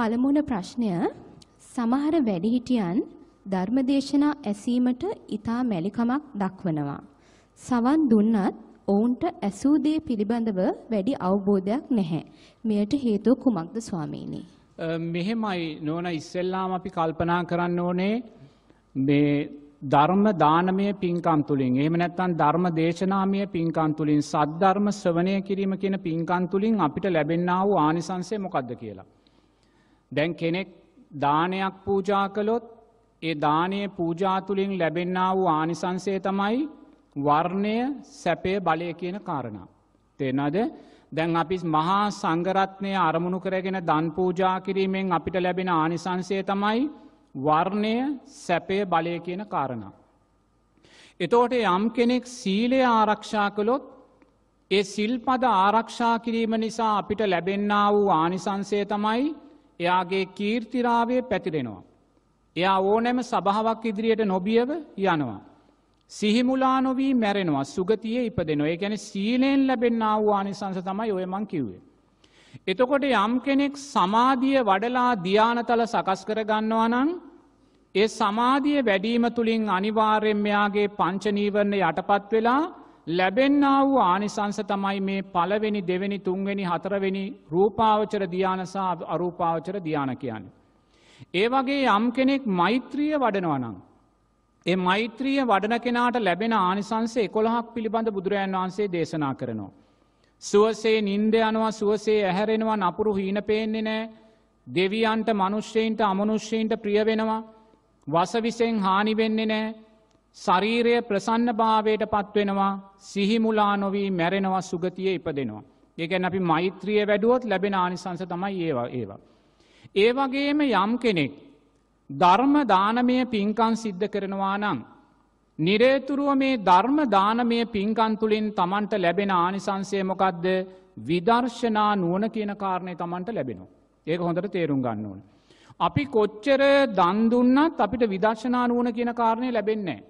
පළමුවන ප්‍රශ්නය සමහර වැඩිහිටියන් ධර්මදේශනා ඇසීමට ඊතා මැලිකමක් දක්වනවා. සවන් දුන්නත් ඔවුන්ට ඇසූ දේ පිළිබඳව වැඩි අවබෝධයක් නැහැ. මෙයට හේතුව කුමක්ද ස්වාමීනි? මෙහෙමයි නෝන ඉස්සෙල්ලාම අපි කල්පනා කරන්න ඕනේ මේ ධර්ම දානමය පින්කම් තුළින් එහෙම නැත්තන් ධර්ම දේශනාමය පින්කම් තුළින් සද්ධර්ම ශ්‍රවණය කිරීම කියන පින්කම් තුළින් අපිට ලැබෙන්නා වූ ආනිසංසය මොකක්ද කියලා. දැන් කෙනෙක් දානයක් පූජා කළොත් ඒ දානය පූජාතුළින් ලැබෙන්න්න වූ ආනිසන්සේ තමයි වර්ණය සැපය බලය කියන කාරණා. තේනද දැන් අපි මහා සංගරත්නය අරමුණු කරගෙන දන් පූජා කිරීමෙන් අපිට ලැබෙන ආනිසන්සේ තමයි වර්ණය සැපය බලය කියන කාරණා. එතෝට යම් කෙනෙක් සීලය ආරක්ෂා කළොත් ඒ සිල්පද ආරක්ෂා කිරීම නිසා අපිට ලැබෙන්න්න වූ ආනිසන්සේ තමයි එයාගේ කීර්තිරාවේ පැතිරෙනවා. එයා ඕනෑම සභාවක් ඉදිරියට නොබියව යනවා. සිහිමුලා නොවී මැරෙනවා සුගතිය ඉපදෙනවා ගැන සීලයෙන් ලැබෙන්න්න වූ ආනිසංස තමයි ඔයමං කිව්වේ. එතකොට යම් කෙනෙක් සමාධිය වඩලා ධ්‍යානතල සකස් කරගන්නවා නං ඒ සමාධිය වැඩීම තුළින් අනිවාර්යෙන්මයාගේ පංචනීවරණ යටපත් වෙලා ලැබෙන්න්නා වූ ආනිසංස තමයි මේ පළවෙනි දෙවෙනි තුන්වෙනි හතරවෙනි රූපාවචර දියානසා අරූපාවචර දියාන කියන්න. ඒ වගේ යම් කෙනෙක් මෛත්‍රිය වඩනවනං. ඒ මෛත්‍රිය වඩන කෙනාට ලැබෙන ආනිසංසේ කොළහක් පිළිබඳ බුදුරජන් වහන්සේ දේශනා කරනවා. සුවසේ නින්ද යනවා සුවසේ ඇහැරෙනවා නපුරු හීන පේන්නේ නෑ දෙවියන්ට මනුෂ්‍යයන්ට අමනුෂ්‍යයන්ට ප්‍රියවෙනවා වසවිසෙන් හානිවෙන්නේ නෑ ශරීරය ප්‍රසන්නභාවයට පත්වෙනවා සිහිමුලා නොවී මැරෙනවා සුගතිය ඉපදෙනවා. ඒකැන් අපි මෛත්‍රිය වැඩුවොත් ලැබෙන ආනිසංස තමයි ඒවා ඒවා. ඒවගේම යම් කෙනෙක් ධර්ම දානමය පින්කන් සිද්ධ කරනවා නම්. නිරේතුරුව මේ ධර්ම දානමය පින්කන් තුළින් තමන්ට ලැබෙන ආනිසංසය මොකක්ද විදර්ශනා නුවන කියන කාරණය තමන්ට ලැබෙනවා. ඒක හොඳට තේරුම් ගන්න ඕන. අපි කොච්චර දන්දුන්නත් අපිට විදර්ශනා නුවන කියන කාරණය ලැබෙන්නේ.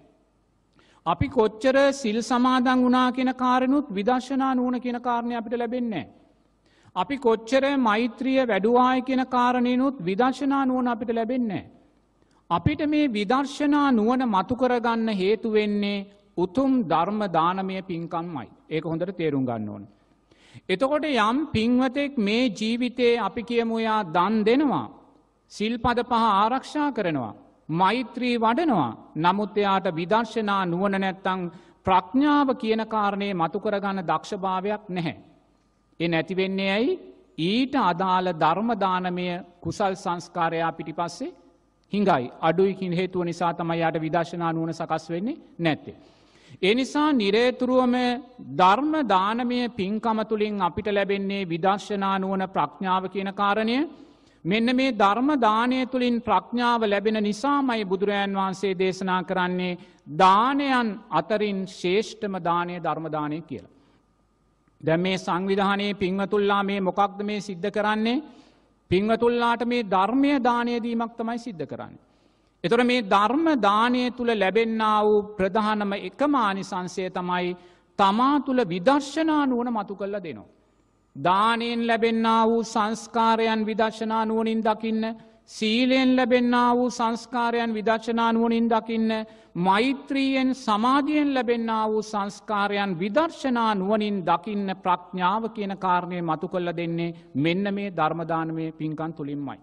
අපි කොච්චර සිල් සමාදං වනා කියෙන කාරණුත් විදශනා නූන කියන කාරණය අපිට ලැබෙන්නේ. අපි කොච්චර මෛත්‍රිය වැඩුවාය කියෙන කාරණයනුත් විදශනා නුවන අපිට ලැබෙන්නේ. අපිට මේ විදර්ශනා නුවන මතුකරගන්න හේතුවෙන්නේ උතුම් ධර්ම දානමය පින්කම්මයි. ඒක හොඳට තේරුම් ගන්න ඕන. එතකොට යම් පින්වතෙක් මේ ජීවිතයේ අපි කියමුයා දන් දෙනවා. සිල්පද පහ ආරක්ෂා කරනවා. මෛත්‍රී වඩනවා. නමුත් එයාට විදර්ශනා නුවන නැත්තං ප්‍රඥාව කියන කාරණය මතුකරගන්න දක්ෂභාවයක් නැහැ. එ නැතිවෙන්නේ ඇයි ඊට අදාළ ධර්මදානමය කුසල් සංස්කාරයා පිටිපස්සේ හිඟයි අඩුයිකින් හේතුව නිසා තමයි යට විදශනා නුවන සකස් වෙන්නේ නැත්තේ. එනිසා නිරේතුරුවම ධර්ම දානමය පින්කම තුළින් අපිට ලැබෙන්නේ විදර්ශනා නුවන ප්‍රඥාව කියන කාරණය මෙන්න මේ ධර්ම දානය තුළින් ප්‍රඥාව ලැබෙන නිසාමයි බුදුරජන් වහන්සේ දේශනා කරන්නේ දානයන් අතරින් ශේෂ්ඨම දානය ධර්මදානය කියලා. දැ මේ සංවිධානයේ පිංවතුල්ලා මේ මොකක්ද මේ සිද්ධ කරන්නේ පිංවතුල්ලාට මේ ධර්මය දානයදීමක් තමයි සිද්ධ කරන්නේ. එතොට මේ ධර්ම දානය තුළ ලැබෙන්න්න වූ ප්‍රධානම එකමානි සංසය තමයි තමා තුළ විදර්ශනා නුවන මතු කල්ල දෙනවා. දානයෙන් ලැබෙන්න්නා වූ සංස්කාරයන් විදශනානුවනින් දකින්න සීලයෙන් ලැබෙන්න්නා වූ සංස්කාරයන් විදශනානුවනින් දකින්න මෛත්‍රීයෙන් සමාධියෙන් ලැබෙන්න්නා වූ සංස්කාරයන් විදර්ශනා නුවනින් දකින්න ප්‍රඥාව කියන කාරණය මතු කල්ල දෙන්නේ මෙන්න මේ ධර්මදානමය පින්කන් තුළින්මයි.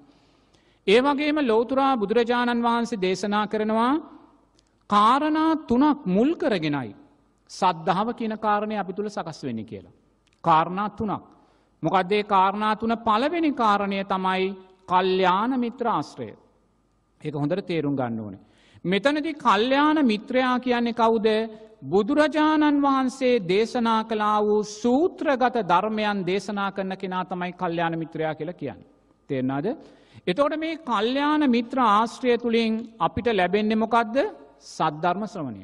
ඒවගේම ලෝතුරා බුදුරජාණන් වහන්සේ දේශනා කරනවා කාරණා තුනක් මුල් කරගෙනයි. සද්ධාව කියන කාරණය අපි තුළ සකස් වෙන්න කියලා. කාරණා තුනක්. මොකදදේ කාරණාතුන පලවෙනි කාරණය තමයි කල්්‍යාන මිත්‍ර ආශ්‍රය. ඒක හොඳට තේරුම් ගන්න ඕන. මෙතනති කල්්‍යාන මිත්‍රයා කියන්නේ කවුද බුදුරජාණන් වහන්සේ දේශනා කලා වූ සූත්‍රගත ධර්මයන් දේශනා කරන කෙනා තමයි කල්්‍යාන මිත්‍රයා කියලා කියන්න. තේරනාද. එතකොට මේ කල්්‍යාන මිත්‍ර ආශ්‍රය තුළින් අපිට ලැබෙන්න්නේ මොකක්ද සද්ධර්ම ශ්‍රවණය.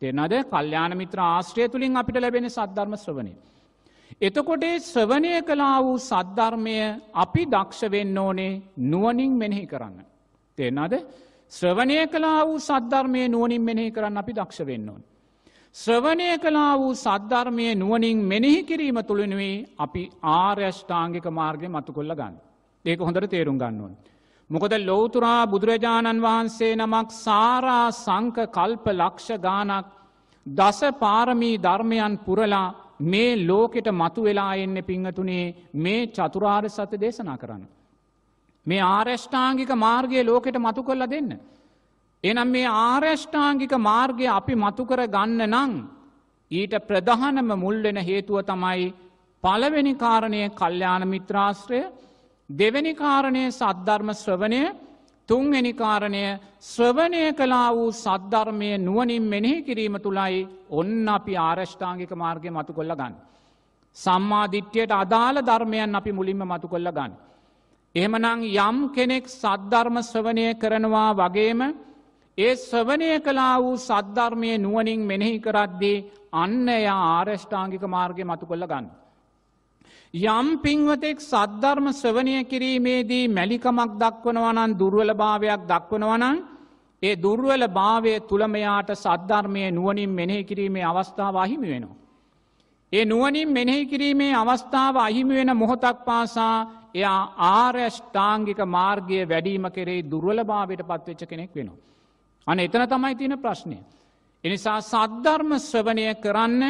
තෙනද කල්්‍යාන මිත්‍ර ආශ්‍රය තුළින් අපිට ලැබෙන සද්ධර්ම ශ්‍රවණය. එතකොට ස්වනය කලා වූ සද්ධර්මය අපි දක්ෂවෙන්න ඕනේ නුවනින් මෙනෙහි කරන්න. තිෙන්න්නද ශ්‍රවනය කලා වූ සද්ධර්මය නුවනින් මෙනෙහි කරන්න අපි දක්ෂ වෙන්න ඕන. ශ්‍රවනය කලා වූ සද්ධර්මය නුවනින් මෙනෙහි කිරීම තුළනුවේ අපි ආර්යෂ්ඨාංගික මාර්ගය මතු කොල්ල ගන්න. ඒක හොඳට තේරුම් ගන්නුවන්. මොකද ලෝතුරා බුදුරජාණන් වහන්සේ නමක් සාරා සංක කල්ප ලක්ෂ ගානක් දස පාරමී ධර්මයන් පුරලා මේ ලෝකෙට මතු වෙලා එන්න පිංහතුනේ මේ චතුරාර් සත්‍ය දේශනා කරන්න. මේ ආර්ෂ්ඨාංගික මාර්ගය ලෝකෙට මතු කොල්ල දෙන්න. එනම් මේ ආර්ෂ්ඨාංගික මාර්ගය අපි මතුකර ගන්න නං ඊට ප්‍රධානම මුල්වෙන හේතුව තමයි පලවෙනි කාරණය කල්්‍යාන මිත්‍රාශ්‍රය දෙවැනි කාරණය සද්ධර්ම ශ්‍රවණය තුන්වෙනි කාරණය ශ්‍රවණය කලා වූ සද්ධර්මය නුවනින් මෙනෙහි කිරීම තුළයි ඔන්න අපි ආරෂ්ඨාංගික මාර්ගය මතු කොල්ල ගන්න. සම්මාධිට්්‍යයට අදාළ ධර්මයන් අපි මුලින්ම මතු කොල්ල ගන්න. එහමනං යම් කෙනෙක් සද්ධර්ම ශ්‍රවණය කරනවා වගේම ඒ ශ්‍රවණය කලා වූ සද්ධර්මය නුවනින් මෙනෙහි කරද්දී අන්න එයා ආරෂ්ඨාංගික මාර්ගය මතු කොල්ල ගන්න. යම් පින්වතෙක් සද්ධර්ම ස්වනය කිරීමේදී මැලිකමක් දක්වනවනන් දුර්වලභාවයක් දක්වනවනන් ඒ දුර්වල භාවය තුළමයාට සද්ධර්මය නුවනින් මෙනෙහි කිරීමේ අවස්ථාව අහිමි වෙනවා. ඒ නුවනින් මෙනෙහි කිරීමේ අවස්ථාව අහිමි වෙන මොහොතක් පාසා එයා ආර්යෂ්ඨාංගික මාර්ගය වැඩීම කෙරේ දුර්වලභාවයට පත්වෙච්ච කෙනෙක් වෙනවා. අන එතන තමයි තියෙන ප්‍රශ්නය. එනිසා සද්ධර්ම ස්වභනය කරන්න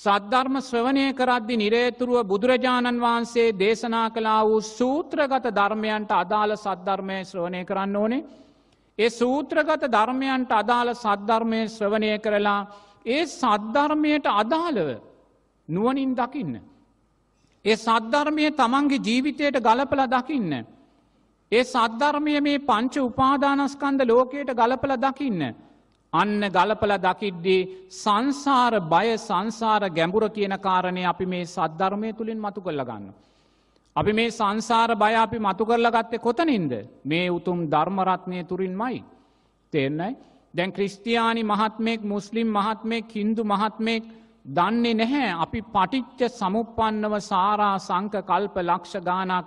සද්ධර්ම ශ්‍රවණය කරද්දි නිරේතුරුව බුදුරජාණන් වහන්සේ දේශනා කලා වූ සූත්‍රගත ධර්මයන්ට අදාළ සද්ධර්මය ශ්‍රවණය කරන්න ඕනේ. ඒ සූත්‍රගත ධර්මයන්ට අදාළ සද්ධර්මය ශ්‍රවණය කරලා ඒ සද්ධර්මයට අදාළව නුවනින් දකින්න. ඒ සද්ධර්මය තමන්ගේ ජීවිතයට ගලපල දකින්න. ඒ සද්ධර්මය මේ පංච උපාදානස්කන්ද ලෝකයට ගලපල දකින්න. අන්න ගලපල දකිද්දී සංසාර බය සංසාර ගැඹුර කියන කාරණය අපි මේ සද්ධර්මය තුළින් මතු කරලගන්න. අපි මේ සංසාර බය අපි මතු කරලගත්තේ කොතනින්ද මේ උතුම් ධර්මරත්නය තුරින් මයි. තෙන්නයි. දැන් ක්‍රිස්තියානි මහත්මෙක් මුස්ලිම් මහත්මෙක් හින්දු මහත්මෙක් දන්නේ නැහැ අපි පටිච්ච සමුපපන්නව සාරා සංක කල්ප ලක්ෂ ගානක්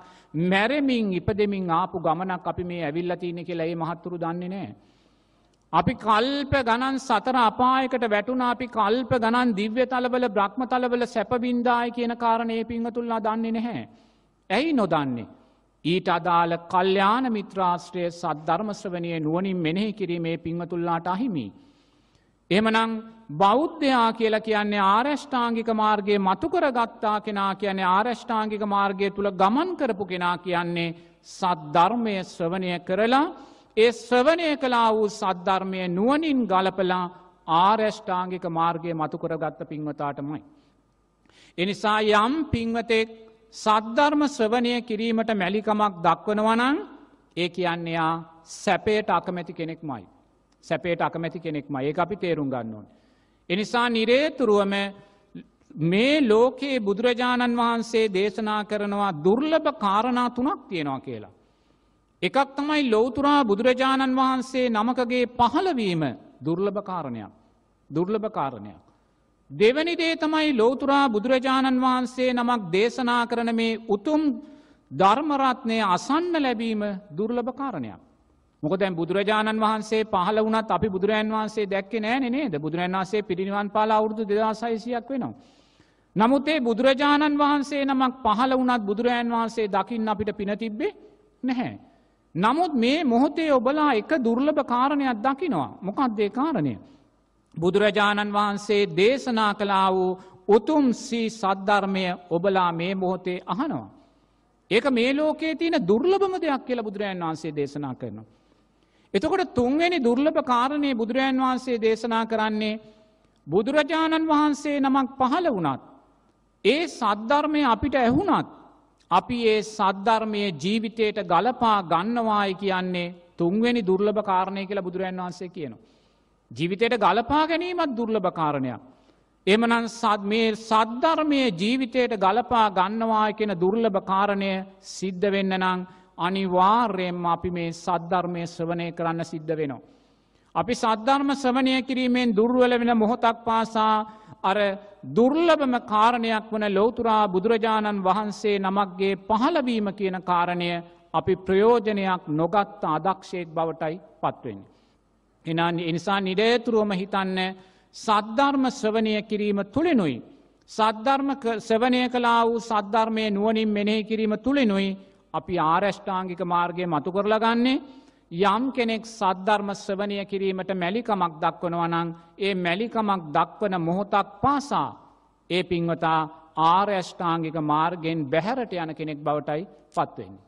මැරමින් ඉපදෙමින් ආපු ගමනක් අපි මේ ඇවිල්ල තියෙන කියලා ඒ මහත්තුරු දන්නේ නෑ. අපි කල්ප ගණන් සතර අපායකට වැටුණ අපි කල්ප ගණන් දිව්‍ය තලබල බ්‍රහ්ම තලබල සැපවින්දායි කියන කාරණය පිංහතුල්ලා දන්නේ නැහැ. ඇයි නොදන්නේ. ඊට අදාළ කල්්‍යාන මිත්‍රාශ්‍රය සද්ධර්මශ්‍රවනය නුවනින් මෙනෙහි කිරීමේ පිංහතුල්ලාට අහිමි. එමනං බෞද්ධයා කියලා කියන්නේ ආරෂ්ඨාංගික මාර්ගයේ මතුකර ගත්තා කෙනා කියන්නේ ආරෂ්ඨාංගික මාර්ගය තුළ ගමන් කරපු කෙනා කියන්නේ සද්ධර්මය ශ්‍රවණය කරලා ඒ ශ්‍රවණය කලා වූ සද්ධර්මය නුවනින් ගලපලා ආර්යෂ්ඨාංගික මාර්ගය මතුකර ගත්ත පින්වතාටමයි. එනිසා යම් පින්වතෙක් සද්ධර්ම ශ්‍රවණය කිරීමට මැලිකමක් දක්වනවනං ඒ කියන්නේයා සැපේට අකමැති කෙනෙක්මයි. සැපේට අකමැති කෙනෙක්ම ඒ අපි තේරුම් ගන්නවන්. එනිසා නිරේතුරුවම මේ ලෝකයේ බුදුරජාණන් වහන්සේ දේශනා කරනවා දුර්ලභ කාරණා තුනක් තියෙනවා කියලා. එකක් තමයි ලෝතුරා බුදුරජාණන් වහන්සේ නමකගේ පහළවීම දුර්ලභකාරණයක් දුර්ලභකාරණයක්. දෙවනි දේ තමයි ලෝතුරා බුදුරජාණන් වහන්සේ නමක් දේශනා කරන මේ උතුම් ධර්මරත්නය අසන්න ලැබීම දුර්ලභකාරණයක්. මොකදැන් බුදුරජාණන් වහන්සේ පහල වනත් අපි බුදුරන් වහන්සේ දැක්කේ නෑන නේද බුදුරන් වන්සේ පිරිනිවන් පාලා අවුරදු දෙදසයිසියක් වෙනවා. නමුත්ඒ බුදුරජාණන් වහන්සේ නමක් පහල වනත් බුදුරජන් වහන්සේ දකින්න අපිට පිනතිබ්බේ නැහැ. නමුත් මේ මොහොතේ ඔබලා එක දුර්ලභ කාරණයක් දකිනවා. මොකක්දේ කාරණය. බුදුරජාණන් වහන්සේ දේශනා කලා වූ උතුම් සී සද්ධර්මය ඔබලා මේ මොහොතේ අහනවා. ඒක මේ ලෝකේ තියෙන දුර්ලභම දෙයක් කියලා බුදුරජාන් වහන්සේ දේශනා කරනවා. එතකොට තුන්වැනි දුර්ලභ කාරණය බුදුරජාන් වහන්සේ දේශනා කරන්නේ බුදුරජාණන් වහන්සේ නමක් පහළ වුණත්. ඒ සද්ධර්මය අපිට ඇහුණත් අපි ඒ සද්ධර්මය ජීවිතයට ගලපා ගන්නවාය කියන්නේ තුන්වෙනි දුර්ලභ කාරණය කියලා බුදුරන් වහන්සේ කියනවා. ජීවිතයට ගලපා ගැනීමත් දුර්ලභ කාරණයක්. එමනන් සත් මේ සද්ධර්මය ජීවිතයට ගලපා ගන්නවා කියෙන දුර්ලභ කාරණය සිද්ධ වෙන්න නං අනිවාර්යෙන්ම අපි මේ සද්ධර්මය ශ්‍රවනය කරන්න සිද්ධ වෙනවා. අපි සද්ධර්ම ශ්‍රවනය කිරීමෙන් දුර්වල වෙන මොහොතක් පාසා අර දුර්ලභම කාරණයක් වන ලෝතුරා බුදුරජාණන් වහන්සේ නමක්ගේ පහළවීම කියන කාරණය අපි ප්‍රයෝජනයක් නොගත් අදක්ෂයෙක් බවටයි පත්වෙන්. එනා එනිසා නිඩේතුරුවම හිතන්න සද්ධර්ම ශ්‍රවණය කිරීම තුළිනුයි. සද්ධර්ම සවනය කලා වූ සද්ධර්මය නුවනින් මෙනෙහි කිරීම තුළිනුයි අපි ආරෂ්ඨාංගික මාර්ගය මතු කරලගන්නේ යම් කෙනෙක් සද්ධර්ම ස්වනය කිරීමට මැලිකමක් දක්වනවනං ඒ මැලිකමක් දක්වන මොහොතක් පාසා ඒ පින්වතා ආර්යෂ්ඨාංගික මාර්ගෙන් බැහැරට යන කෙනෙක් බවටයි පත්වෙන්නේ.